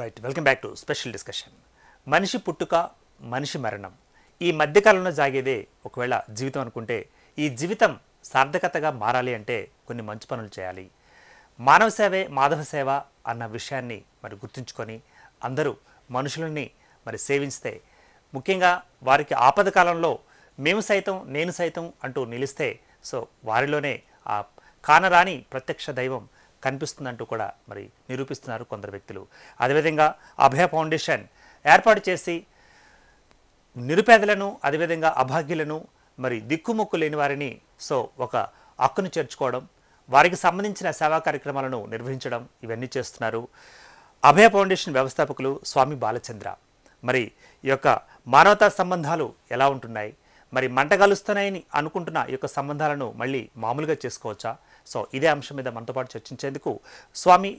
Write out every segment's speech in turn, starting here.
Right welcome back to special discussion మనిషి పుట్టుక మనిషి మరణం ఈ మధ్యకాలంలో జాగేదే ఒకవేళ జీవితం అనుకుంటే ఈ జీవితం సార్థకతగా మారాలి అంటే కొన్ని మంచి పనులు చేయాలి మానవ సేవే మాధవ సేవ అన్న విషయాన్ని మరి గుర్తుంచుకొని అందరూ మనుషులని మరి సేవిస్తే ముఖ్యంగా వారికి ఆపద కాలంలో మేము సైతం నేను సైతం అంటూ నిలిస్తే సో వారిలోనే ఆ కానరాని ప్రత్యక్ష దైవం కనిపిస్తుందంటూ కూడా మరి నిరూపిస్తున్నారు కొందరు వ్యక్తులు అదేవిధంగా అభయ ఫౌండేషన్ ఏర్పాటు చేసి నిరుపేదలను అదేవిధంగా అభాగ్యులను మరి దిక్కుముక్కు లేని వారిని సో ఒక హక్కును చేర్చుకోవడం వారికి సంబంధించిన సేవా కార్యక్రమాలను నిర్వహించడం ఇవన్నీ చేస్తున్నారు అభయ ఫౌండేషన్ వ్యవస్థాపకులు స్వామి బాలచంద్ర మరి ఈ యొక్క మానవతా సంబంధాలు ఎలా ఉంటున్నాయి మరి మంట కలుస్తున్నాయని అనుకుంటున్న ఈ యొక్క సంబంధాలను మళ్ళీ మామూలుగా చేసుకోవచ్చా సో ఇదే అంశం మీద మనతో పాటు చర్చించేందుకు స్వామి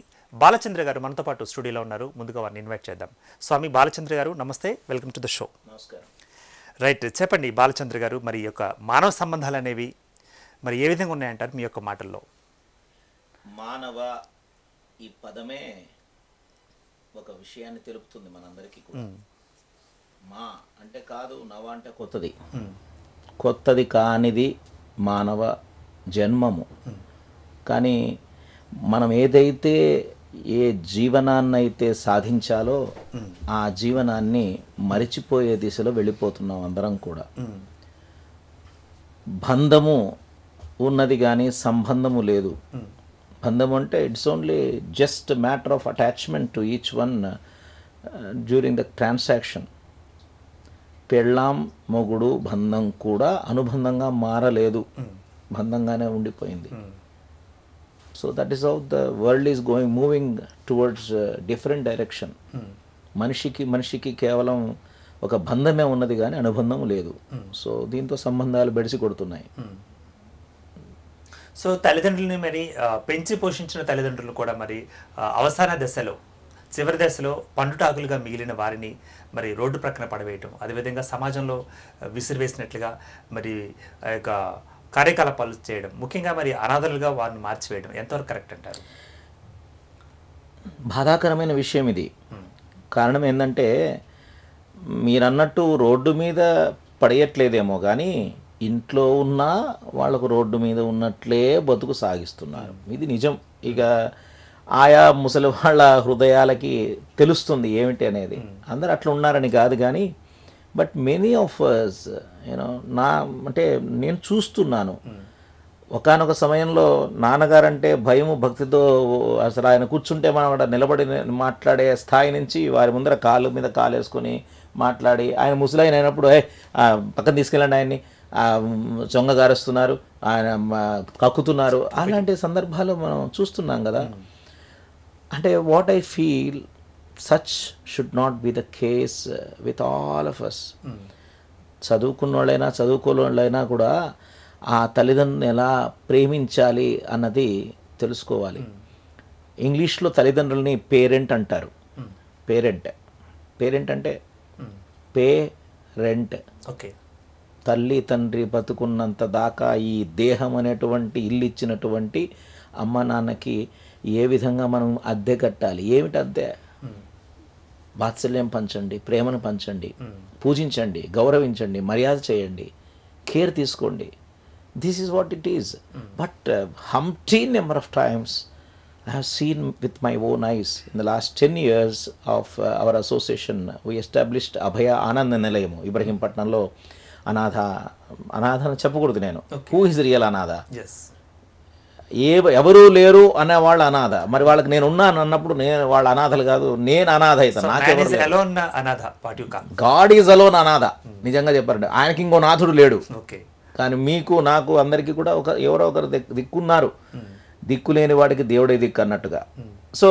బాలచంద్ర గారు మనతో పాటు స్టూడియోలో ఉన్నారు ముందుగా వారిని ఇన్వైట్ చేద్దాం స్వామి బాలచంద్ర గారు నమస్తే వెల్కమ్ టు ద షో నమస్కారం రైట్ చెప్పండి బాలచంద్ర గారు మరి యొక్క మానవ సంబంధాలు అనేవి మరి ఏ విధంగా ఉన్నాయంటారు మీ యొక్క మాటల్లో మానవ ఈ పదమే ఒక విషయాన్ని తెలుపుతుంది మనందరికీ కూడా మా అంటే కాదు నవ అంటే కొత్తది కొత్తది కానిది మానవ జన్మము కానీ మనం ఏదైతే ఏ జీవనాన్నైతే సాధించాలో ఆ జీవనాన్ని మరిచిపోయే దిశలో వెళ్ళిపోతున్నాం అందరం కూడా బంధము ఉన్నది కానీ సంబంధము లేదు బంధం అంటే it's only just matter of attachment to each one during the transaction పెళ్ళాం మొగుడు బంధం కూడా అనుబంధంగా మారలేదు బంధంగానే ఉండిపోయింది so that is how the world is going moving towards different direction మనిషికి మనిషికి కేవలం ఒక బంధమే ఉన్నది కానీ అనుబంధం లేదు సో దీంతో సంబంధాలు బెడిసి కొడుతున్నాయి సో తల్లిదండ్రుల్ని మరి పెంచి పోషించిన తల్లిదండ్రులు కూడా మరి అవసాన దశలో చివరి దశలో పండుటాకులుగా మిగిలిన వారిని మరి రోడ్డు ప్రక్కన పడవేయటం అదేవిధంగా సమాజంలో విసిరివేసినట్లుగా మరి ఆ యొక్క కార్యకలాపాలు చేయడం ముఖ్యంగా మరి అనాథలుగా వారిని మార్చివేయడం ఎంతవరకు కరెక్ట్ అంటారు బాధాకరమైన విషయం ఇది కారణం ఏంటంటే మీరన్నట్టు రోడ్డు మీద పడేయట్లేదేమో కానీ ఇంట్లో ఉన్నా వాళ్ళకు రోడ్డు మీద ఉన్నట్లే బతుకు సాగిస్తున్నారు ఇది నిజం ఇక ఆయా ముసలి వాళ్ళ హృదయాలకి తెలుస్తుంది ఏమిటి అనేది అందరు అట్లా ఉన్నారని కాదు కానీ బట్ మెనీ ఆఫ్ యూనో నా అంటే నేను చూస్తున్నాను ఒకనొక సమయంలో నాన్నగారంటే భయము భక్తితో అసలు ఆయన కూర్చుంటే మనం నిలబడి మాట్లాడే స్థాయి నుంచి వారి ముందర కాళ్ళు మీద కాలు వేసుకొని మాట్లాడి ఆయన ముసలాయన అయినప్పుడు పక్కన తీసుకెళ్ళండి ఆయన్ని చొంగ గారుస్తున్నారు ఆయన కక్కుతున్నారు అలాంటి సందర్భాలు మనం చూస్తున్నాం కదా అంటే what I feel such should not be the case with all of us చదువుకున్న చదువుకున్న వాళ్ళైనా కూడా ఆ తల్లిదండ్రుని ఎలా ప్రేమించాలి అన్నది తెలుసుకోవాలి ఇంగ్లీష్లో తల్లిదండ్రులని పేరెంట్ అంటారు పేరెంట్ పేరెంట్ అంటే పే రెంట్ ఓకే తల్లి తండ్రి బతుకున్నంత దాకా ఈ దేహం అనేటువంటి ఇల్లు ఇచ్చినటువంటి అమ్మ నాన్నకి ఏ విధంగా మనం అద్దె కట్టాలి ఏమిటి అద్దె బాత్సల్యం పంచండి ప్రేమను పంచండి పూజించండి గౌరవించండి మర్యాద చేయండి కేర్ తీసుకోండి this is what it is but umpteen number of times I have seen with my own eyes in the last ten years of our association we established Abhaya Ananda Nilayamu ఇబ్రహీంపట్నంలో అనాథ అనాథ చెప్పకూడదు నేను హూ ఇస్ రియల్ అనాథ ఏ ఎవరూ లేరు అనే వాళ్ళు అనాథ మరి వాళ్ళకి నేను ఉన్నాను అన్నప్పుడు నేను వాళ్ళు అనాథలు కాదు నేను అనాథ అవుతాను గాడ్ ఈజ్ అలోన్ అనాథ నిజంగా చెప్పారండి ఆయనకి ఇంకో నాథుడు లేడు కానీ మీకు నాకు అందరికీ కూడా ఒక ఎవరో ఒకరు దిక్కున్నారు hmm. దిక్కు లేని వాడికి దేవుడే దిక్కు అన్నట్టుగా hmm. సో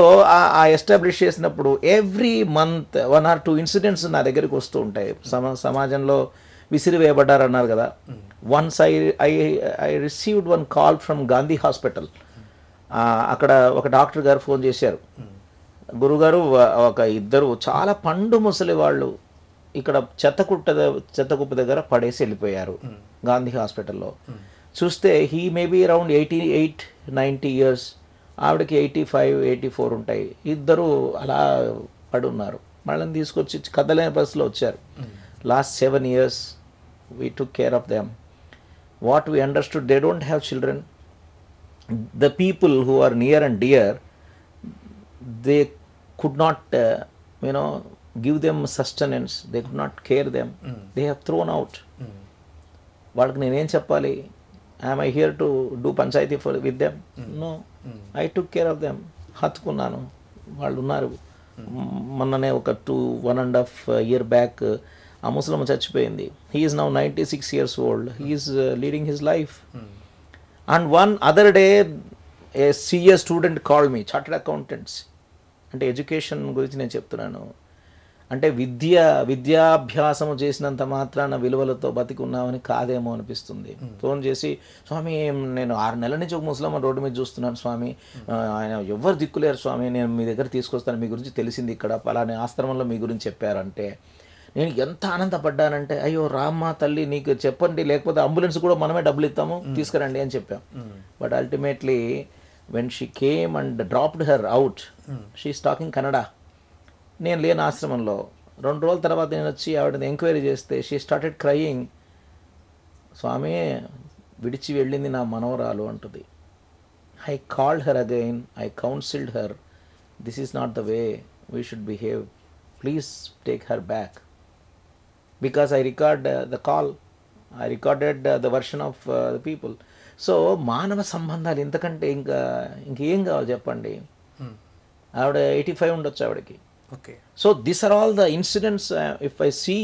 ఆ ఎస్టాబ్లిష్ చేసినప్పుడు every month one or two incidents నా దగ్గరికి వస్తూ ఉంటాయి సమాజంలో విసిరివేయబడ్డారన్నారు కదా once I I I received one call from Gandhi hospital అక్కడ ఒక డాక్టర్ గారు ఫోన్ చేశారు గురుగారు ఒక ఇద్దరు చాలా పండు ముసలి వాళ్ళు ఇక్కడ చెత్తకుట్ట చెత్తకుప్ప దగ్గర పడేసి వెళ్ళిపోయారు గాంధీ హాస్పిటల్లో చూస్తే he maybe around eighty eight ninety years ఆవిడకి ఎయిటీ ఫైవ్ ఎయిటీ ఫోర్ ఉంటాయి ఇద్దరు అలా పడున్నారు వాళ్ళని తీసుకొచ్చి కదలేని బస్సులో వచ్చారు last seven years we took care of them. What we understood, they don't have children. The people who are near and dear, they could not, uh, you know, give them sustenance. They could not care them. Mm. They have thrown out. Hmm. వాళ్ళకి నేనేం I I'm I here to do panchayati for with them no I took care of them. హత్తుకున్నాను వాళ్ళు ఉన్నారు hmm. మొన్ననే ఒక two one and half ఆ ముసలమ్మ చచ్చిపోయింది he's now ninety six years old he's leading his life and one other day a CA student call me chartered accountants అంటే education గురించి నేను చెప్తున్నాను అంటే విద్య విద్యాభ్యాసము చేసినంత మాత్రాన విలువలతో బతికున్నామని కాదేమో అనిపిస్తుంది hmm. ఫోన్ చేసి స్వామి నేను ఆరు నెలల నుంచి ఒక ముసలమ్మ రోడ్డు మీద చూస్తున్నాను స్వామి hmm. ఆయన ఎవ్వరు దిక్కులేరు స్వామి నేను మీ దగ్గర తీసుకొస్తాను మీ గురించి తెలిసింది ఇక్కడ పలానే ఆశ్రమంలో మీ గురించి చెప్పారంటే నేను ఎంత ఆనందపడ్డానంటే అయ్యో రామ్మ తల్లి నీకు చెప్పండి లేకపోతే అంబులెన్స్ కూడా మనమే డబ్బులు ఇస్తాము తీసుకురండి అని చెప్పాం but ultimately when she came and dropped her out she talking Kannada నేను లేని ఆశ్రమంలో రెండు రోజుల తర్వాత నేను వచ్చి ఆవిడని ఎంక్వైరీ చేస్తే షీ స్టార్టెడ్ క్రయింగ్ స్వామి విడిచి వెళ్ళింది నా మనవరాలు అంటుంది I called her again I counselled her this is not the way we should behave please take her back because I record the call I recorded the uh, the version of uh, so మానవ సంబంధాలు ఇంతకంటే ఇంకా ఇంకేం కావాలి చెప్పండి hmm. ఆవిడ eighty five ఉండొచ్చు ఆవిడకి okay so this are all the incidents if I see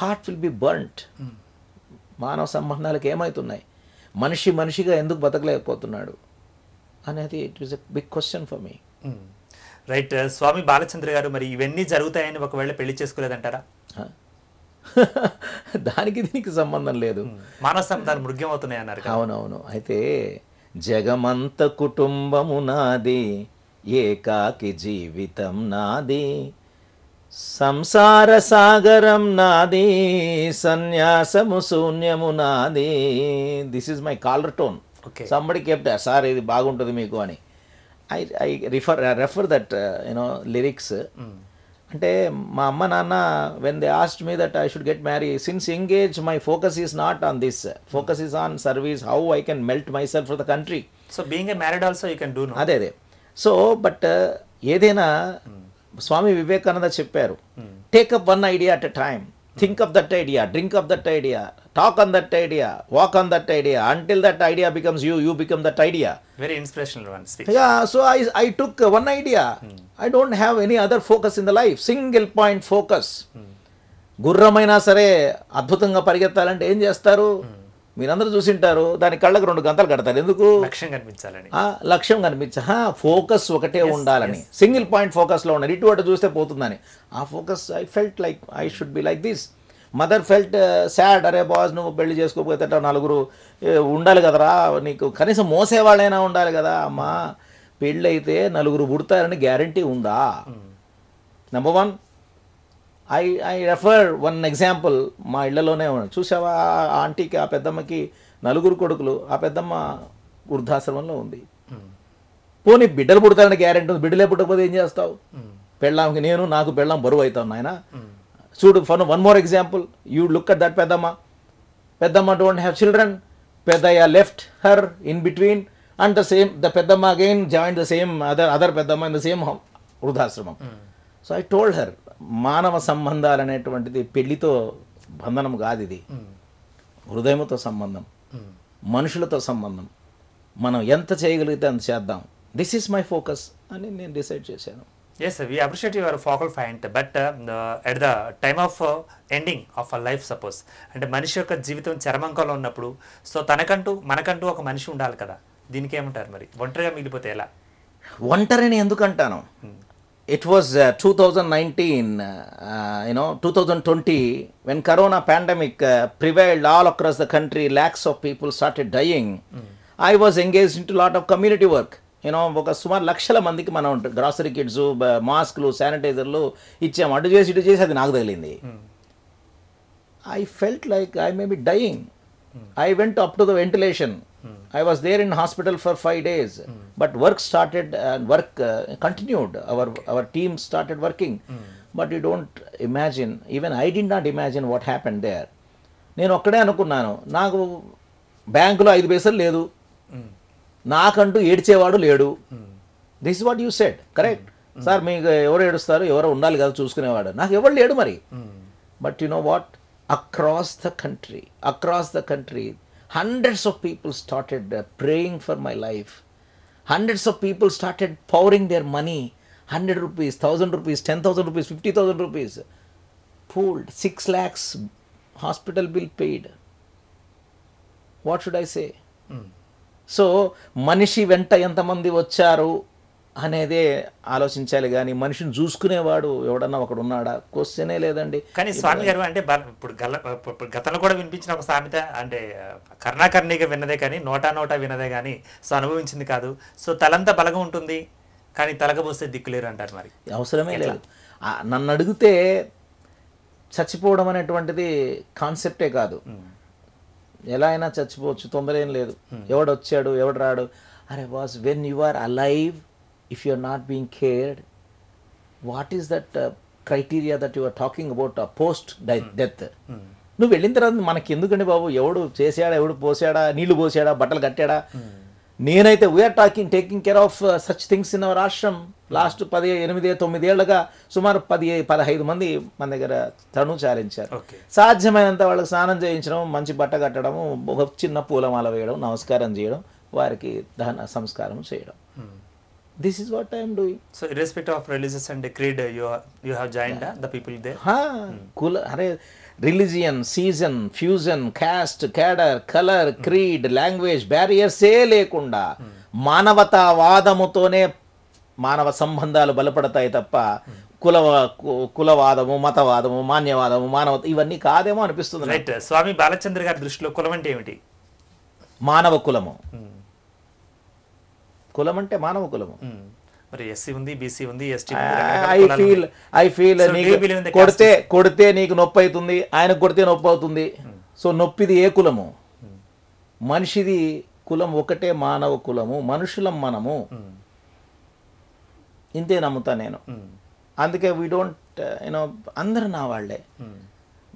heart will be burnt మానవ సంబంధాలకు ఏమవుతున్నాయి మనిషి మనిషిగా ఎందుకు బతకలేకపోతున్నాడు అనేది it is a big question for me right Swami Balachandra garu మరి ఇవన్నీ జరుగుతాయని ఒకవేళ పెళ్లి చేసుకోలేదంటారా దానికి దీనికి సంబంధం లేదు మానవ సంబంధాలు మృగ్యమవుతున్నాయి అన్నారు అవునవును అయితే జగమంత కుటుంబము నాది ఏకాకి జీవితం నాది సంసార సాగరం నాది సన్యాసము శూన్యము నాది this is my caller tone somebody kept sir ఇది బాగుంటుంది మీకు అని I I refer refer that you know lyrics అంటే మా అమ్మ నాన్న when they asked me that I should get marry since engage my focus is not on this focus is on service how I can melt my self for the country so being a married also you can do అదే అదే so but ఏదైనా hmm. Swami Vivekananda చెప్పారు take up one idea at a time think of that idea drink of that idea talk on that idea walk on that idea until that idea becomes you you become that idea very inspirational yeah so I I took one idea I don't have any other focus in the life single point focus గుర్రమైనా సరే అద్భుతంగా పరిగెత్తాలంటే ఏం చేస్తారు hmm. మీరందరూ చూసింటారు దాని కళ్ళకు రెండు గంటలు కడతారు ఎందుకు లక్ష్యం కనిపించాలని లక్ష్యం కనిపించ ఫోకస్ ఒకటే ఉండాలని సింగిల్ పాయింట్ ఫోకస్లో ఉండాలి ఇటు అటు చూస్తే పోతుందని ఆ focus I felt like I should be like this mother felt sad అరే బాస్ నువ్వు పెళ్లి చేసుకోకపోతే నలుగురు ఉండాలి కదరా నీకు కనీసం మోసేవాళ్ళైనా ఉండాలి కదా అమ్మా పెళ్ళి అయితే నలుగురు పుడతారని గ్యారంటీ ఉందా number hmm. One I I refer one example మా ఇళ్లలోనే ఉన్నాడు చూసావా ఆ ఆంటీకి ఆ పెద్దమ్మకి నలుగురు కొడుకులు ఆ పెద్దమ్మ వృద్ధాశ్రమంలో ఉంది పోనీ బిడ్డలు పుడతారని గ్యారెంటీ ఉంది బిడ్డలే పుట్టకపోతే ఏం చేస్తావు పెళ్ళాంకి నేను నాకు పెళ్ళాం బరువు అవుతాను ఆయన చూడు fun one more example you look at that పెద్దమ్మ పెద్దమ్మ డోంట్ హ్యావ్ చిల్డ్రన్ పెద్దయ్య left her in between and the same the పెద్దమ్మ again join the same other other పెద్దమ్మ ఇన్ ద సేమ్ వృద్ధాశ్రమం సో ఐ టోల్డ్ హర్ మానవ సంబంధాలు అనేటువంటిది పెళ్లితో బంధనం కాదు ఇది హృదయముతో సంబంధం మనుషులతో సంబంధం మనం ఎంత చేయగలిగితే అంత చేద్దాం దిస్ ఈస్ మై ఫోకస్ అని నేను డిసైడ్ చేశాను yes we appreciate your focal point but at the time of ending of a life suppose అంటే మనిషి యొక్క జీవితం చరమంకంలో ఉన్నప్పుడు సో తనకంటూ మనకంటూ ఒక మనిషి ఉండాలి కదా దీనికి ఏమంటారు మరి ఒంటరిగా మిగిలిపోతే ఎలా ఒంటరిని ఎందుకంటాను it was two thousand nineteen you know two thousand twenty when corona pandemic prevailed all across the country lakhs of people start dying I was engage in to lot of community work you know ఒక సుమారు లక్షల మందికి మనం grocery kits మాస్క్లు శానిటైజర్లు ఇచ్చాము అటు చేసి ఇటు చేసి అది నాకు తగిలింది I felt like I may be dying I went up to the ventilation I was there in hospital for five days, mm. but work started and work uh, continued. Our our team started working, mm. but you don't imagine. Even I did not imagine what happened there. నేను ఒక్కడే అనుకున్నాను నాకు బ్యాంకులో ఐదు పైసలు లేదు నాకంటూ ఏడ్చేవాడు లేడు this what you said correct sir మీకు ఎవరు ఏడుస్తారు ఎవరో ఉండాలి కదా చూసుకునేవాడు నాకు ఎవరు లేడు మరి but you know what across the country across the country hundreds of people started uh, praying for my life. Hundreds of people started pouring their money 100 rupees, 1000 rupees, 10,000 rupees, 50,000 rupees pooled, 6 lakhs hospital bill paid. What should I say? Mm. So మనిషి వెంట ఎంతమంది vacharu. అనేదే ఆలోచించాలి కానీ మనిషిని చూసుకునేవాడు ఎవడన్నా ఒకడు ఉన్నాడా క్వశ్చనే లేదండి కానీ స్వామి గారు అంటే ఇప్పుడు గల గతంలో కూడా వినిపించిన ఒక సామెత అంటే కర్ణాకర్ణిగా విన్నదే కానీ నోటా నోటా వినదే కానీ సో అనుభవించింది కాదు సో తలంతా బలగా ఉంటుంది కానీ తలకపోస్తే దిక్కులేరు అంటారు మరి అవసరమే లేదు నన్ను అడిగితే చచ్చిపోవడం అనేటువంటిది కాన్సెప్టే కాదు ఎలా అయినా చచ్చిపోవచ్చు తొందర ఏం లేదు ఎవడు వచ్చాడు ఎవడు రాడు అరే was when you are alive if you are not being cared, what is that criteria that your talking about post death నువ్వు వెళ్ళిన తర్వాత మనకి ఎందుకండి బాబు ఎవడు చేసాడా ఎవడు పోసాడా నీళ్లు పోసాడా బట్టలు కట్టాడా hmm. నేనైతే we're talking taking care of such things in our ashram last పది ఎనిమిది తొమ్మిదేళ్లుగా సుమారు పది పదహైదు మంది మన దగ్గర తను చారించారు సాధ్యమైనంత వాళ్ళకి స్నానం చేయించడం మంచి బట్ట కట్టడం చిన్న పూలమాల వేయడం నమస్కారం చేయడం వారికి దహన సంస్కారం చేయడం this is what I am doing. So irrespective of religious and creed, you are, you have joined yeah. the people there. Ha, hmm. cool. Are, religion, season, fusion, caste, cadre, color, hmm. creed, language, barriers ఏ లేకుండా మానవతావాదముతోనే మానవ సంబంధాలు బలపడతాయి తప్ప కుల కులవాదము మతవాదము మాన్యవాదము మానవ ఇవన్నీ కాదేమో అనిపిస్తుంది right Swami Balachandra గారి దృష్టిలో కులం అంటే ఏమిటి మానవ కులము కులం అంటే మానవ కులము మరి ఎస్సీ ఉంది బీసీ ఉంది ఐ ఫీల్ ఐ ఫీల్ కొడితే కొడితే నీకు నొప్పి అవుతుంది ఆయనకు కొడితే నొప్పి అవుతుంది సో నొప్పిది ఏ కులము మనిషిది కులం ఒకటే మానవ కులము మనుషులం మనము ఇంతే నమ్ముతా నేను అందుకే వీ డోంట్ యూనో అందరు నా వాళ్ళే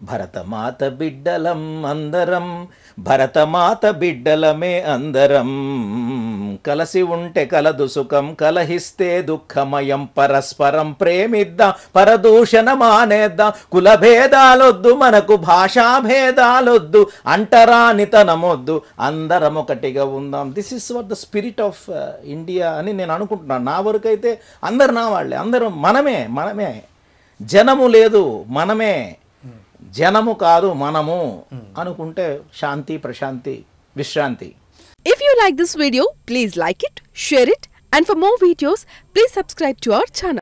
భరతమాత బిడ్డలం అందరం భరతమాత బిడ్డలమే అందరం కలసి ఉంటే కలదు సుఖం కలహిస్తే దుఃఖమయం పరస్పరం ప్రేమిద్దాం పరదూషణ మానేద్దాం కులభేదాలొద్దు మనకు భాషా భేదాలొద్దు అంటరానితనమొద్దు అందరం ఒకటిగా ఉందాం this is what the spirit of India అని నేను అనుకుంటున్నాను నా వరకైతే అందరు నా వాళ్ళే అందరం మనమే మనమే జనము లేదు మనమే జనము కాదు మనము అనుకుంటే శాంతి ప్రశాంతి విశ్రాంతి if you like this video please like it share it and for more videos please subscribe to our channel